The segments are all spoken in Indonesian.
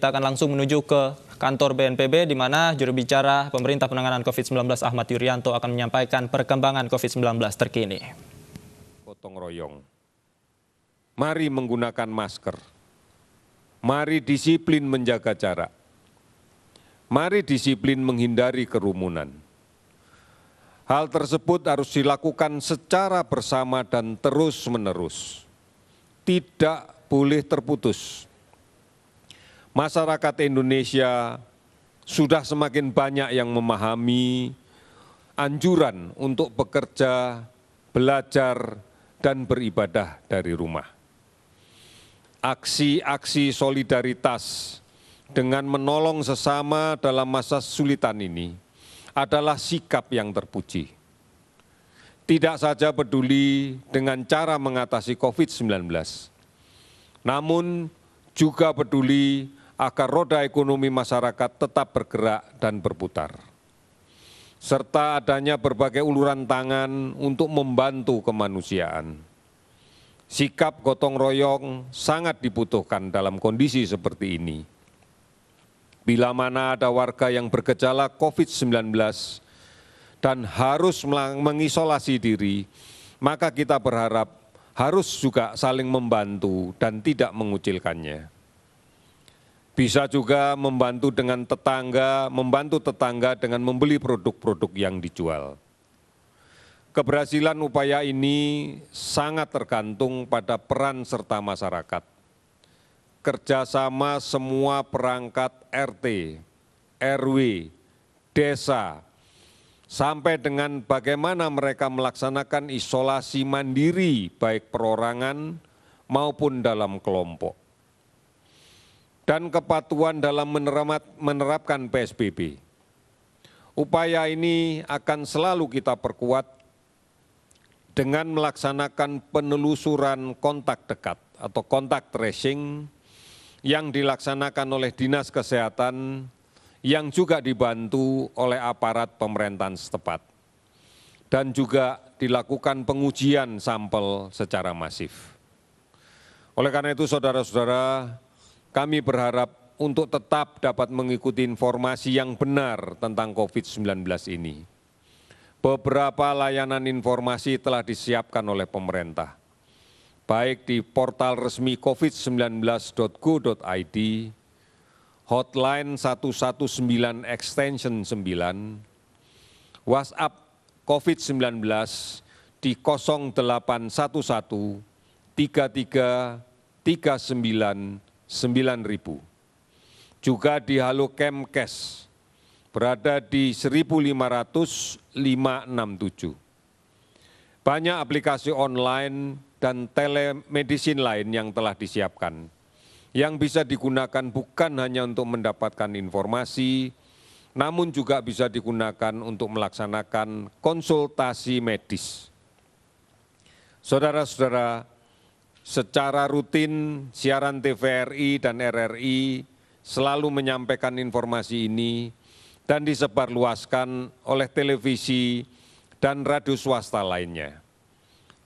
Kita akan langsung menuju ke kantor BNPB di mana juru bicara pemerintah penanganan COVID-19 Ahmad Yuryanto akan menyampaikan perkembangan COVID-19 terkini. Potong royong. Mari menggunakan masker. Mari disiplin menjaga jarak. Mari disiplin menghindari kerumunan. Hal tersebut harus dilakukan secara bersama dan terus-menerus. Tidak boleh terputus masyarakat indonesia sudah semakin banyak yang memahami anjuran untuk bekerja, belajar, dan beribadah dari rumah. Aksi-aksi solidaritas dengan menolong sesama dalam masa sulitan ini adalah sikap yang terpuji. Tidak saja peduli dengan cara mengatasi COVID-19, namun juga peduli agar roda ekonomi masyarakat tetap bergerak dan berputar serta adanya berbagai uluran tangan untuk membantu kemanusiaan. Sikap gotong royong sangat dibutuhkan dalam kondisi seperti ini. Bila mana ada warga yang bergejala COVID-19 dan harus mengisolasi diri, maka kita berharap harus juga saling membantu dan tidak mengucilkannya bisa juga membantu dengan tetangga, membantu tetangga dengan membeli produk-produk yang dijual. Keberhasilan upaya ini sangat tergantung pada peran serta masyarakat. Kerjasama semua perangkat RT, RW, desa, sampai dengan bagaimana mereka melaksanakan isolasi mandiri baik perorangan maupun dalam kelompok dan kepatuan dalam menerapkan psbb upaya ini akan selalu kita perkuat dengan melaksanakan penelusuran kontak dekat atau kontak tracing yang dilaksanakan oleh dinas kesehatan yang juga dibantu oleh aparat pemerintahan setempat dan juga dilakukan pengujian sampel secara masif. Oleh karena itu, saudara-saudara, kami berharap untuk tetap dapat mengikuti informasi yang benar tentang covid 19 ini beberapa layanan informasi telah disiapkan oleh pemerintah baik di portal resmi covid sembilan hotline 119 extension 9 whatsapp covid-19 di 0811 33 39 sembilan juga di Halo Kemkes berada di 1.500 Banyak aplikasi online dan telemedicine lain yang telah disiapkan, yang bisa digunakan bukan hanya untuk mendapatkan informasi, namun juga bisa digunakan untuk melaksanakan konsultasi medis. Saudara-saudara, secara rutin siaran tvri dan rri selalu menyampaikan informasi ini dan disebarluaskan oleh televisi dan radio swasta lainnya.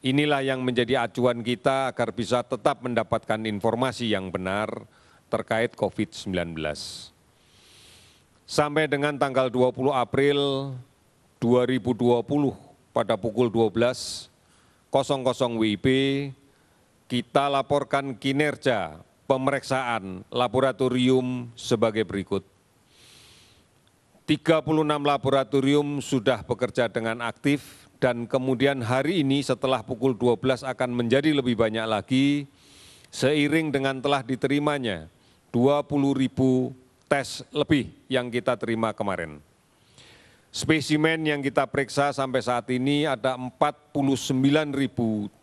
Inilah yang menjadi acuan kita agar bisa tetap mendapatkan informasi yang benar terkait COVID-19. Sampai dengan tanggal 20 April 2020 pada pukul 12.00 WIB kita laporkan kinerja pemeriksaan laboratorium sebagai berikut 36 laboratorium sudah bekerja dengan aktif dan kemudian hari ini setelah pukul 12 akan menjadi lebih banyak lagi seiring dengan telah diterimanya dua tes lebih yang kita terima kemarin spesimen yang kita periksa sampai saat ini ada 49.767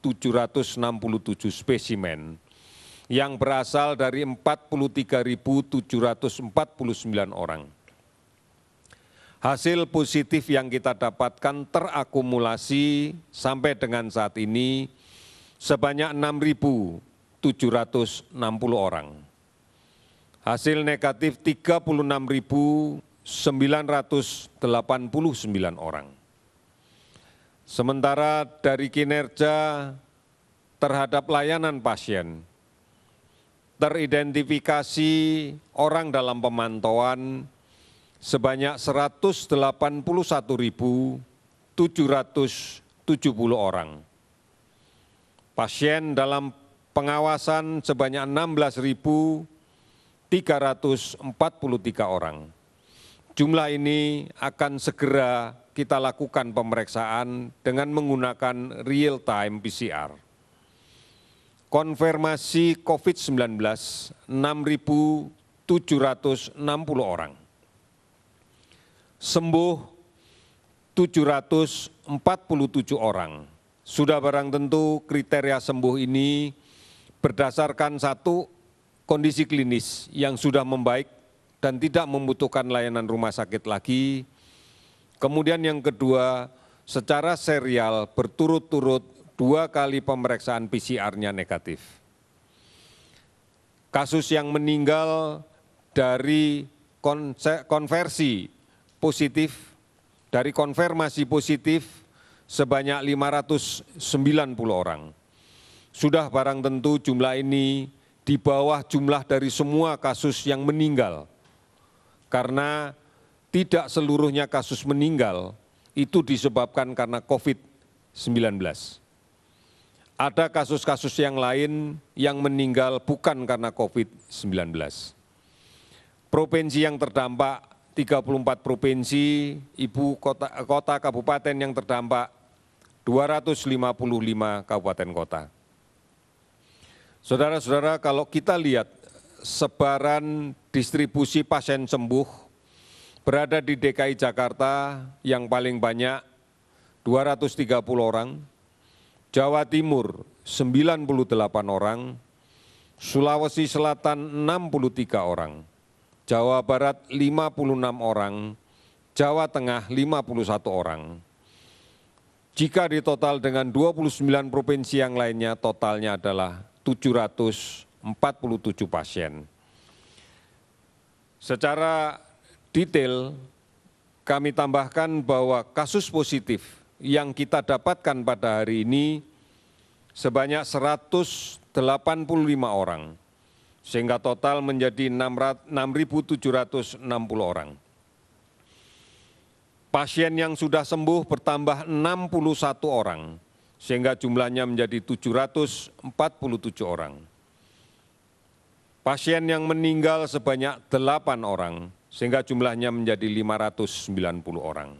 spesimen yang berasal dari 43.749 orang. Hasil positif yang kita dapatkan terakumulasi sampai dengan saat ini sebanyak 6.760 orang. Hasil negatif 36.000 orang, sementara dari kinerja terhadap layanan pasien teridentifikasi orang dalam pemantauan sebanyak seratus delapan puluh satu tujuh ratus tujuh puluh orang pasien dalam pengawasan sebanyak enam belas tiga ratus empat puluh tiga orang jumlah ini akan segera kita lakukan pemeriksaan dengan menggunakan real time pcr konfirmasi covid 19 6.760 orang sembuh 747 orang. Sudah barang tentu kriteria sembuh ini berdasarkan satu kondisi klinis yang sudah membaik dan tidak membutuhkan layanan rumah sakit lagi. Kemudian yang kedua, secara serial berturut-turut dua kali pemeriksaan PCR-nya negatif. Kasus yang meninggal dari konversi positif, dari konfirmasi positif sebanyak 590 orang. Sudah barang tentu jumlah ini di bawah jumlah dari semua kasus yang meninggal karena tidak seluruhnya kasus meninggal itu disebabkan karena covid 19 ada kasus kasus yang lain yang meninggal bukan karena covid 19 provinsi yang terdampak 34 provinsi, ibu kota, kota kabupaten yang terdampak 255 kabupaten kota. Saudara-saudara, kalau kita lihat sebaran distribusi pasien sembuh berada di DKI Jakarta yang paling banyak 230 orang, Jawa Timur 98 orang, Sulawesi Selatan 63 orang, Jawa Barat 56 orang, Jawa Tengah 51 orang. Jika ditotal dengan 29 provinsi yang lainnya, totalnya adalah 700 empat puluh tujuh pasien. Secara detail kami tambahkan bahwa kasus positif yang kita dapatkan pada hari ini sebanyak 185 orang, sehingga total menjadi 6.760 orang. Pasien yang sudah sembuh bertambah 61 orang, sehingga jumlahnya menjadi 747 orang pasien yang meninggal sebanyak delapan orang sehingga jumlahnya menjadi lima ratus sembilan puluh orang.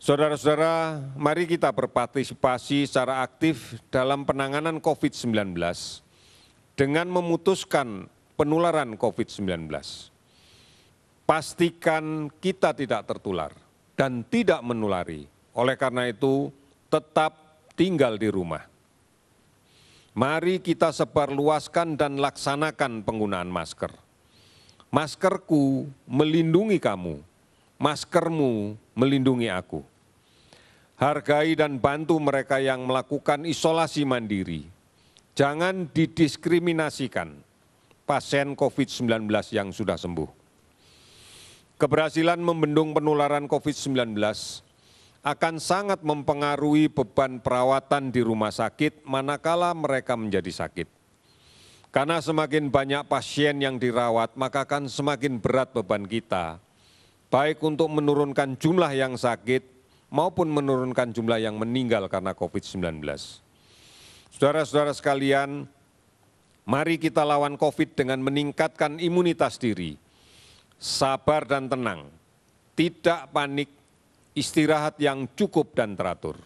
Saudara-saudara, mari kita berpartisipasi secara aktif dalam penanganan COVID-19 dengan memutuskan penularan COVID-19. Pastikan kita tidak tertular dan tidak menulari. Oleh karena itu, tetap tinggal di rumah mari kita sebarluaskan dan laksanakan penggunaan masker. Maskerku melindungi kamu, maskermu melindungi aku. Hargai dan bantu mereka yang melakukan isolasi mandiri. Jangan didiskriminasikan pasien COVID-19 yang sudah sembuh. Keberhasilan membendung penularan COVID-19 akan sangat mempengaruhi beban perawatan di rumah sakit manakala mereka menjadi sakit. Karena semakin banyak pasien yang dirawat, maka akan semakin berat beban kita, baik untuk menurunkan jumlah yang sakit maupun menurunkan jumlah yang meninggal karena COVID-19. Saudara-saudara sekalian, mari kita lawan COVID dengan meningkatkan imunitas diri, sabar dan tenang, tidak panik, istirahat yang cukup dan teratur,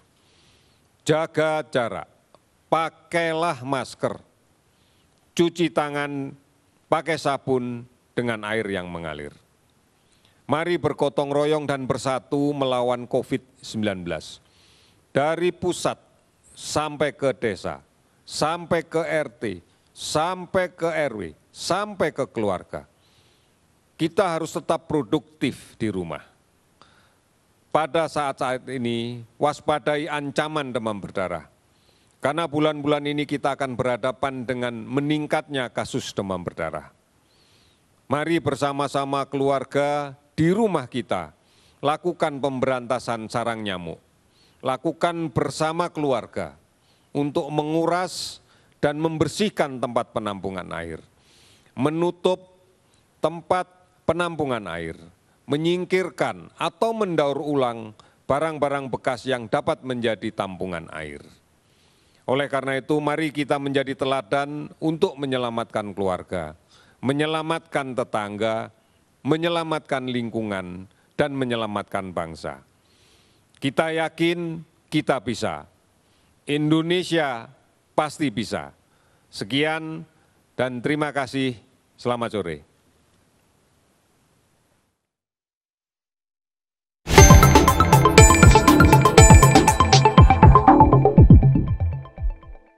jaga jarak, pakailah masker, cuci tangan, pakai sabun dengan air yang mengalir. Mari bergotong royong dan bersatu melawan COVID-19. Dari pusat sampai ke desa, sampai ke RT, sampai ke RW, sampai ke keluarga. Kita harus tetap produktif di rumah pada saat saat ini waspadai ancaman demam berdarah karena bulan-bulan ini kita akan berhadapan dengan meningkatnya kasus demam berdarah. Mari bersama-sama keluarga di rumah kita lakukan pemberantasan sarang nyamuk. Lakukan bersama keluarga untuk menguras dan membersihkan tempat penampungan air. Menutup tempat penampungan air menyingkirkan atau mendaur ulang barang barang bekas yang dapat menjadi tampungan air. Oleh karena itu, mari kita menjadi teladan untuk menyelamatkan keluarga, menyelamatkan tetangga, menyelamatkan lingkungan, dan menyelamatkan bangsa. Kita yakin kita bisa. Indonesia pasti bisa. Sekian dan terima kasih. Selamat sore.